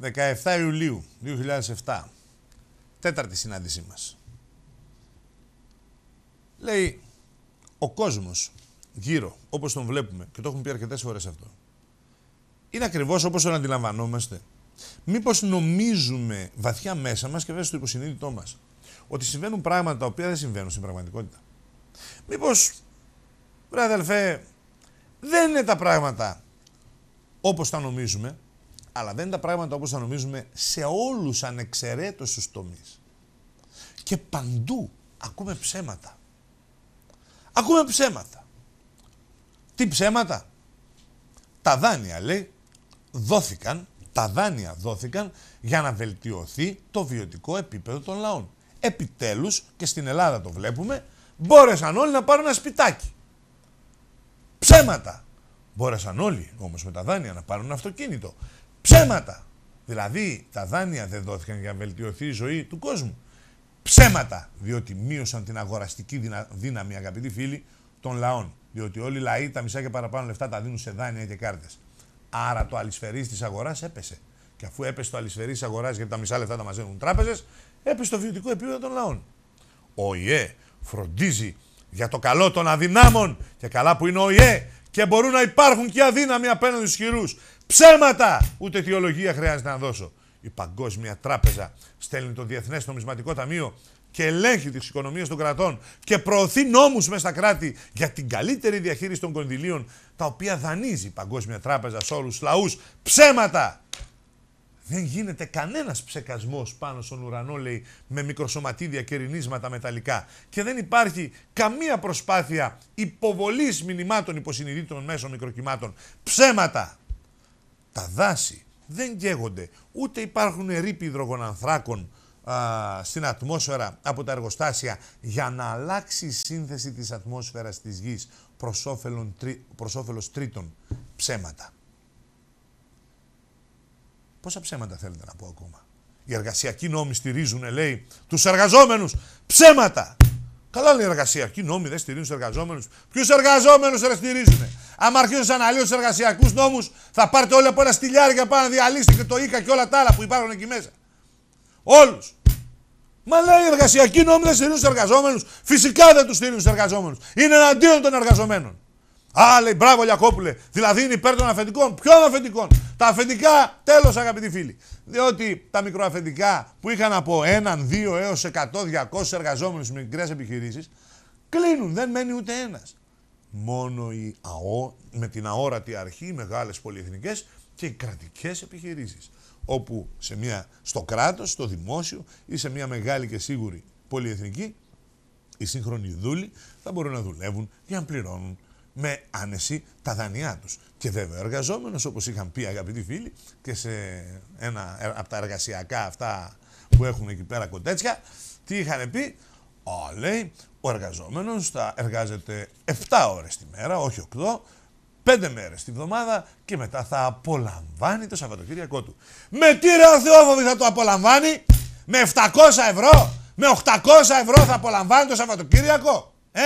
17 Ιουλίου 2007. Τέταρτη συνάντησή μας. Λέει, ο κόσμος γύρω, όπως τον βλέπουμε, και το έχουμε πει αρκετές φορές αυτό, είναι ακριβώς όπως τον αντιλαμβανόμαστε. Μήπως νομίζουμε βαθιά μέσα μας και βέβαια στο υποσυνείδητό μας, ότι συμβαίνουν πράγματα τα οποία δεν συμβαίνουν στην πραγματικότητα. Μήπως, βρε αδελφέ, δεν είναι τα πράγματα όπως τα νομίζουμε, αλλά δεν είναι τα πράγματα όπως θα νομίζουμε σε όλους ανεξαιρέτως τους τομείς. Και παντού ακούμε ψέματα. Ακούμε ψέματα. Τι ψέματα. Τα δάνεια λέει δόθηκαν, τα δάνεια δόθηκαν για να βελτιωθεί το βιωτικό επίπεδο των λαών. Επιτέλους και στην Ελλάδα το βλέπουμε μπόρεσαν όλοι να πάρουν ένα σπιτάκι. Ψέματα. Μπόρεσαν όλοι όμως με τα δάνεια να πάρουν ένα αυτοκίνητο. Ψέματα. Δηλαδή τα δάνεια δεν δόθηκαν για να βελτιωθεί η ζωή του κόσμου. Ψέματα. Διότι μείωσαν την αγοραστική δύναμη, αγαπητοί φίλοι, των λαών. Διότι όλοι οι λαοί τα μισά και παραπάνω λεφτά τα δίνουν σε δάνεια και κάρτες. Άρα το αλυσφερή της αγοράς έπεσε. Και αφού έπεσε το αλυσφαιρή της αγοράς γιατί τα μισά λεφτά τα μαζεύουν τράπεζες, έπεσε το βιωτικό επίπεδο των λαών. Ο ΙΕ φροντίζει για το καλό των αδυνάμων και καλά που είναι ο ΙΕ και μπορούν να υπάρχουν και αδύναμοι απέναντι στους χειρού. Ψέματα! Ούτε αιτιολογία χρειάζεται να δώσω. Η Παγκόσμια Τράπεζα στέλνει το Διεθνές Νομισματικό Ταμείο και ελέγχει τις οικονομίες των κρατών και προωθεί νόμους μέσα στα κράτη για την καλύτερη διαχείριση των κονδυλίων τα οποία δανείζει η Παγκόσμια Τράπεζα σε όλους τους λαούς. Ψέματα! Δεν γίνεται κανένας ψεκασμός πάνω στον ουρανό, λέει, με μικροσωματίδια και ρινίσματα μεταλλικά. Και δεν υπάρχει καμία προσπάθεια υποβολής μηνυμάτων υποσυνειδήτων μέσω μικροκυμάτων. Ψέματα! τα δάση δεν καίγονται, ούτε υπάρχουν ρήποι υδρογονανθράκων α, στην ατμόσφαιρα από τα εργοστάσια για να αλλάξει η σύνθεση της ατμόσφαιρας της γης προς, όφελον, τρίτων ψέματα. Πόσα ψέματα θέλετε να πω ακόμα. Οι εργασιακοί νόμοι στηρίζουν, λέει, τους εργαζόμενους. Ψέματα! Καλά λέει εργασιακοί νόμοι, δεν στηρίζουν τους εργαζόμενους. Ποιους εργαζόμενους Άμα αρχίσουν αναλύουν τους εργασιακούς νόμους, θα πάρετε όλα από ένα στυλιάρι για πάνω να διαλύσετε και το ΙΚΑ και όλα τα άλλα που υπάρχουν εκεί μέσα. Όλους. Μα λέει οι εργασιακοί νόμοι δεν στηρίζουν τους εργαζόμενους. Φυσικά δεν τους στηρίζουν τους εργαζόμενους. Είναι εναντίον των εργαζομένων. Α, λέει μπράβο Λιακόπουλε. Δηλαδή είναι υπέρ των αφεντικών. Ποιον αφεντικών. Τα αφεντικά, τέλος αγαπητοί φίλοι. Διότι τα μικροαφεντικά που είχαν από έναν, δύο έως 100, 200 εργαζόμενους σε μικρές επιχειρήσεις κλείνουν. Δεν μένει ούτε ένας μόνο η με την αόρατη αρχή, οι μεγάλες πολυεθνικές και οι κρατικές επιχειρήσεις. Όπου σε μια, στο κράτος, στο δημόσιο ή σε μια μεγάλη και σίγουρη πολυεθνική, οι σύγχρονοι δούλοι θα μπορούν να δουλεύουν για να πληρώνουν με άνεση τα δανειά τους. Και βέβαια εργαζόμενος, όπως είχαν πει αγαπητοί φίλοι, και σε ένα ε, από τα εργασιακά αυτά που έχουν εκεί πέρα κοντέτσια, τι είχαν πει, άλλη λέει, ο εργαζόμενος θα εργάζεται 7 ώρες τη μέρα, όχι 8, πέντε μέρες τη βδομάδα και μετά θα απολαμβάνει το Σαββατοκύριακό του. Με τι ρε Θεόφοβη θα το απολαμβάνει, με 700 ευρώ, με 800 ευρώ θα απολαμβάνει το Σαββατοκύριακο. Ε,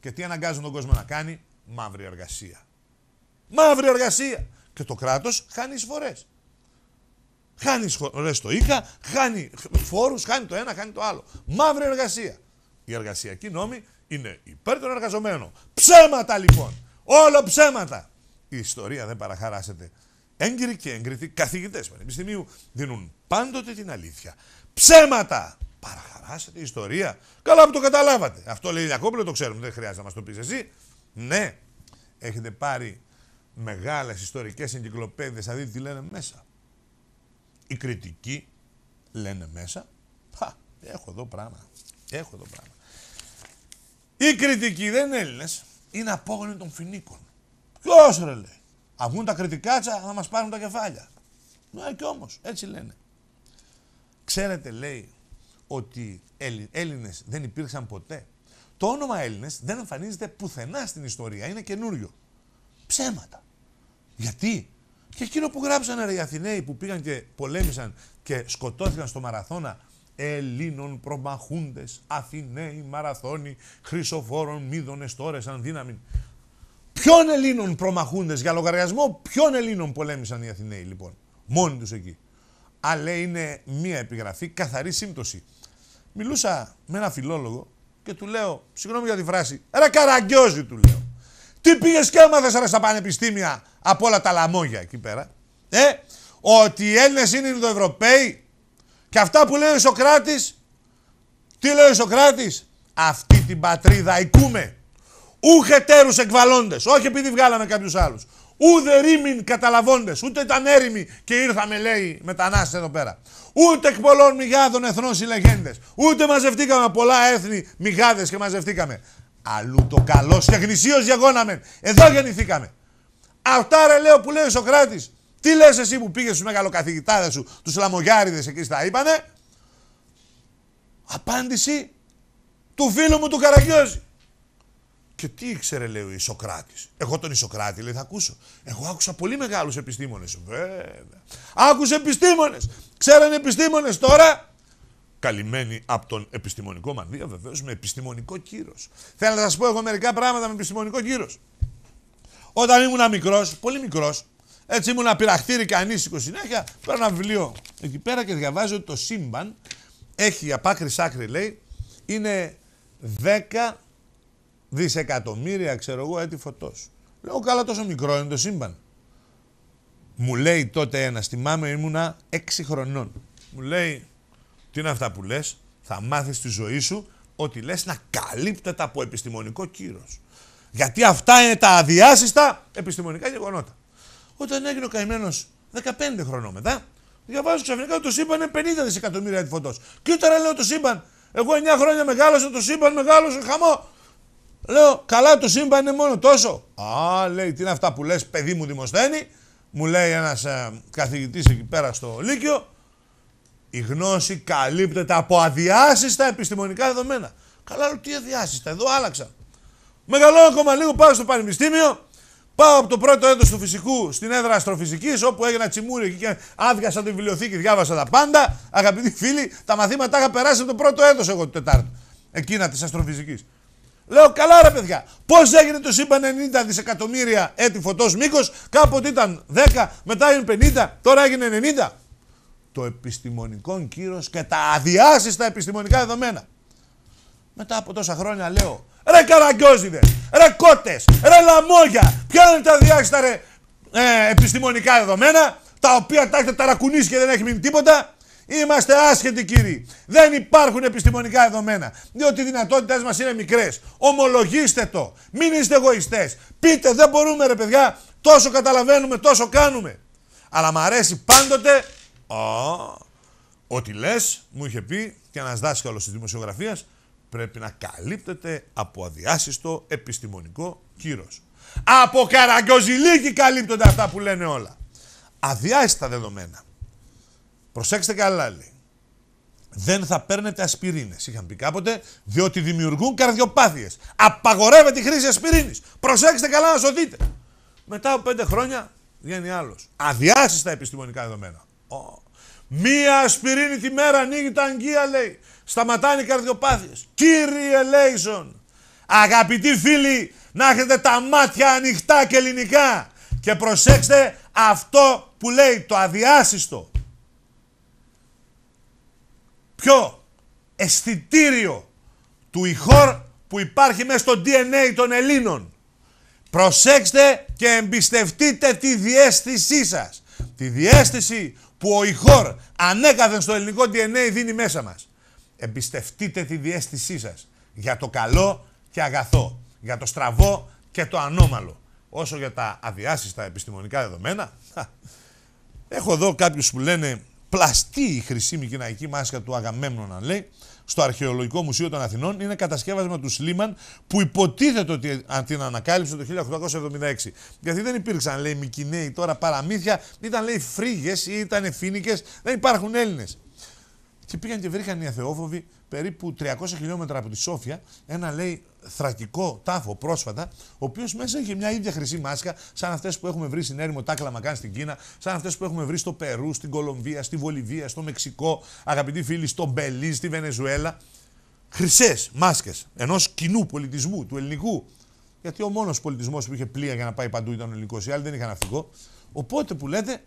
και τι αναγκάζουν τον κόσμο να κάνει, μαύρη εργασία. Μαύρη εργασία. Και το κράτος χάνει εισφορές. Χάνει σχολέ το ΙΚΑ, χάνει φόρους, χάνει το ένα, χάνει το άλλο. Μαύρη εργασία. Η εργασιακή νόμη είναι υπέρ των εργαζομένων. Ψέματα λοιπόν. Όλο ψέματα. Η ιστορία δεν παραχαράσεται. Έγκυροι και έγκριτοι καθηγητές πανεπιστημίου δίνουν πάντοτε την αλήθεια. Ψέματα. Παραχαράσετε η ιστορία. Καλά που το καταλάβατε. Αυτό λέει η το ξέρουμε, δεν χρειάζεται να μας το πεις εσύ. Ναι, έχετε πάρει μεγάλες ιστορικές εγκυκλοπαίδε, θα δείτε τι λένε μέσα οι κριτικοί λένε μέσα, πα, έχω εδώ πράγμα, έχω εδώ πράγμα. Οι κριτικοί δεν είναι Έλληνες, είναι απόγονοι των Φινίκων. Ποιος ρε λέει, αγούν τα κριτικάτσα να μας πάρουν τα κεφάλια. Ναι και όμως, έτσι λένε. Ξέρετε λέει ότι Έλληνες δεν υπήρξαν ποτέ. Το όνομα Έλληνες δεν εμφανίζεται πουθενά στην ιστορία, είναι καινούριο. Ψέματα. Γιατί και εκείνο που γράψανε οι Αθηναίοι που πήγαν και πολέμησαν και σκοτώθηκαν στο μαραθώνα. Ελλήνων προμαχούντες, Αθηναίοι, Μαραθώνοι, Χρυσοφόρων, Μίδωνε, Τόρε, δύναμη. Ποιον Ελλήνων προμαχούντες για λογαριασμό, ποιον Ελλήνων πολέμησαν οι Αθηναίοι λοιπόν. Μόνοι τους εκεί. Αλλά είναι μία επιγραφή, καθαρή σύμπτωση. Μιλούσα με ένα φιλόλογο και του λέω, συγγνώμη για τη φράση, ρε καραγκιόζη του λέω. Τι πήγες και έμαθες στα πανεπιστήμια από όλα τα λαμόγια εκεί πέρα. Ε, ότι οι Έλληνες είναι Ινδοευρωπαίοι και αυτά που λέει ο Σοκράτη. Τι λέει ο Σοκράτη, Αυτή την πατρίδα οικούμε. Ούχε τέρου εκβαλώντες. Όχι επειδή βγάλαμε κάποιους άλλους. Ούτε ρήμην καταλαβώντες. Ούτε ήταν έρημοι και ήρθαμε, λέει, μετανάστες εδώ πέρα. Ούτε εκ πολλών μηγάδων εθνών συλλεγέντες. Ούτε μαζευτήκαμε πολλά έθνη μηγάδες και μαζευτήκαμε. Αλλού το καλό και γνησίω γεγόναμεν. Εδώ γεννηθήκαμε. Αυτά ρε λέω που λέει ο Σοκράτης. Τι λες εσύ που πήγες στους μεγαλοκαθηγητάδες σου, τους λαμογιάριδες εκεί στα είπανε. Απάντηση του φίλου μου του Καραγκιόζη. Και τι ήξερε, λέει ο Ισοκράτης. Εγώ τον Ισοκράτη, λέει, θα ακούσω. Εγώ άκουσα πολύ μεγάλους επιστήμονες. Βέβαια. Άκουσε επιστήμονες. Ξέρανε επιστήμονες τώρα καλυμμένη από τον επιστημονικό μανδύα, βεβαίως με επιστημονικό κύρος. Θέλω να σας πω εγώ μερικά πράγματα με επιστημονικό κύρος. Όταν ήμουν μικρός, πολύ μικρός, έτσι ήμουν πειραχτήρι και ανήσυχο συνέχεια, παίρνω ένα βιβλίο εκεί πέρα και διαβάζω ότι το σύμπαν έχει για άκρη σ' λέει, είναι 10 δισεκατομμύρια, ξέρω εγώ, έτη φωτός. Λέω, καλά, τόσο μικρό είναι το σύμπαν. Μου λέει τότε ένας, θυμάμαι ήμουνα 6 χρονών. Μου λέει, τι είναι αυτά που λες, θα μάθεις στη ζωή σου ότι λες να καλύπτεται από επιστημονικό κύρος. Γιατί αυτά είναι τα αδιάσυστα επιστημονικά γεγονότα. Όταν έγινε ο καημένος 15 χρονών μετά, διαβάζω ξαφνικά ότι το σύμπαν είναι 50 δισεκατομμύρια φωτός. Και τώρα λέω το σύμπαν, εγώ 9 χρόνια μεγάλωσα το σύμπαν, μεγάλωσα χαμό. Λέω, καλά το σύμπαν είναι μόνο τόσο. Α, λέει, τι είναι αυτά που λες, παιδί μου δημοσταίνει. Μου λέει ένας ε, καθηγητής εκεί πέρα στο Λύκειο. Η γνώση καλύπτεται από αδιάσυστα επιστημονικά δεδομένα. Καλά, λέω τι αδιάσυστα, εδώ άλλαξα. Μεγαλώνω ακόμα λίγο, πάω στο πανεπιστήμιο. Πάω από το πρώτο έτος του φυσικού στην έδρα Αστροφυσικής όπου έγινα τσιμούρι και άδειασα τη βιβλιοθήκη, διάβασα τα πάντα. Αγαπητοί φίλοι, τα μαθήματα είχα περάσει από το πρώτο έτος εγώ του Τετάρτου. Εκείνα της αστροφυσικής. Λέω καλά ρε παιδιά. Πώς έγινε το σύμπαν 90 δισεκατομμύρια έτη φωτός μήκος, κάποτε ήταν 10, μετά έγινε 50, τώρα έγινε 90 το επιστημονικό κύρος και τα αδειάσεις στα επιστημονικά δεδομένα. Μετά από τόσα χρόνια λέω, ρε καραγκιόζιδες, ρε κότες, ρε λαμόγια, ποια είναι τα αδειάσεις τα ε, επιστημονικά δεδομένα, τα οποία τα έχετε ταρακουνήσει και δεν έχει μείνει τίποτα. Είμαστε άσχετοι κύριοι. Δεν υπάρχουν επιστημονικά δεδομένα. Διότι οι δυνατότητέ μας είναι μικρές. Ομολογήστε το. Μην είστε εγωιστές. Πείτε, δεν μπορούμε ρε παιδιά. Τόσο καταλαβαίνουμε, τόσο κάνουμε. Αλλά μ' αρέσει πάντοτε Α, ό,τι λες, μου είχε πει και ένας δάσκαλος της δημοσιογραφίας, πρέπει να καλύπτεται από αδιάσυστο επιστημονικό κύρος. Από καραγκιόζηλίκη καλύπτονται αυτά που λένε όλα. Αδιάσυστα δεδομένα. Προσέξτε καλά, λέει. Δεν θα παίρνετε ασπιρίνες, είχαν πει κάποτε, διότι δημιουργούν καρδιοπάθειες. Απαγορεύεται η χρήση ασπιρίνης. Προσέξτε καλά να σωθείτε. Μετά από πέντε χρόνια βγαίνει άλλος. Αδιάσυστα επιστημονικά δεδομένα. Μία ασπιρίνη τη μέρα ανοίγει τα αγγεία, λέει. Σταματάνε οι καρδιοπάθειες. Κύριε Λέιζον αγαπητοί φίλοι, να έχετε τα μάτια ανοιχτά και ελληνικά. Και προσέξτε αυτό που λέει το αδιάσυστο. Ποιο αισθητήριο του ηχόρ που υπάρχει μέσα στο DNA των Ελλήνων. Προσέξτε και εμπιστευτείτε τη διέστησή σας τη διέστηση που ο Ιχώρ ανέκαθεν στο ελληνικό DNA δίνει μέσα μας. Εμπιστευτείτε τη διέστησή σας για το καλό και αγαθό, για το στραβό και το ανώμαλο. Όσο για τα αδιάσυστα επιστημονικά δεδομένα, έχω εδώ κάποιους που λένε Πλαστή η χρυσή μικυναϊκή μάσκα του Αγαμέμνονα, λέει, στο Αρχαιολογικό Μουσείο των Αθηνών, είναι κατασκεύασμα του Σλίμαν που υποτίθεται ότι την ανακάλυψε το 1876. Γιατί δεν υπήρξαν, λέει, μικυναίοι τώρα παραμύθια, ήταν, λέει, φρίγε ή ήταν φίνικες, δεν υπάρχουν Έλληνες. Και πήγαν και βρήκαν οι αθεόφοβοι περίπου 300 χιλιόμετρα από τη Σόφια ένα λέει θρακικό τάφο πρόσφατα, ο οποίος μέσα είχε μια ίδια χρυσή μάσκα, σαν αυτές που έχουμε βρει στην έρημο Τάκλα Μακάν στην Κίνα, σαν αυτές που έχουμε βρει στο Περού, στην Κολομβία, στη Βολιβία, στο Μεξικό, αγαπητοί φίλοι, στο Μπελί, στη Βενεζουέλα. Χρυσές μάσκες ενός κοινού πολιτισμού, του ελληνικού. Γιατί ο μόνος πολιτισμός που είχε πλοία για να πάει παντού ήταν ο ελληνικός, οι άλλοι δεν είχαν ναυτικό. Οπότε που λέτε,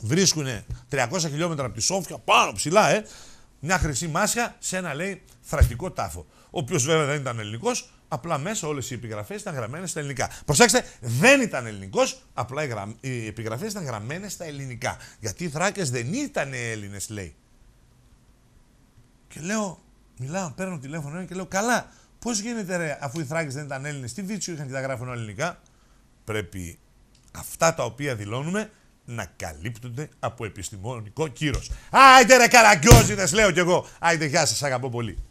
βρίσκουν 300 χιλιόμετρα από τη Σόφια, πάνω ψηλά, ε, μια χρυσή μάσια σε ένα λέει θρακικό τάφο. Ο οποίος βέβαια δεν ήταν ελληνικός, απλά μέσα όλες οι επιγραφές ήταν γραμμένες στα ελληνικά. Προσέξτε, δεν ήταν ελληνικός, απλά οι, επιγραφές ήταν γραμμένες στα ελληνικά. Γιατί οι Θράκες δεν ήταν Έλληνες, λέει. Και λέω, μιλάω, παίρνω τηλέφωνο και λέω, Καλά, πώς γίνεται ρε, αφού οι Θράκες δεν ήταν Έλληνες, τι βίτσιο είχαν και τα γράφουν ελληνικά. Πρέπει αυτά τα οποία δηλώνουμε να καλύπτονται από επιστημονικό κύρος. Άιντε ρε καραγκιόζιδες λέω κι εγώ. Άιτε γεια σας αγαπώ πολύ.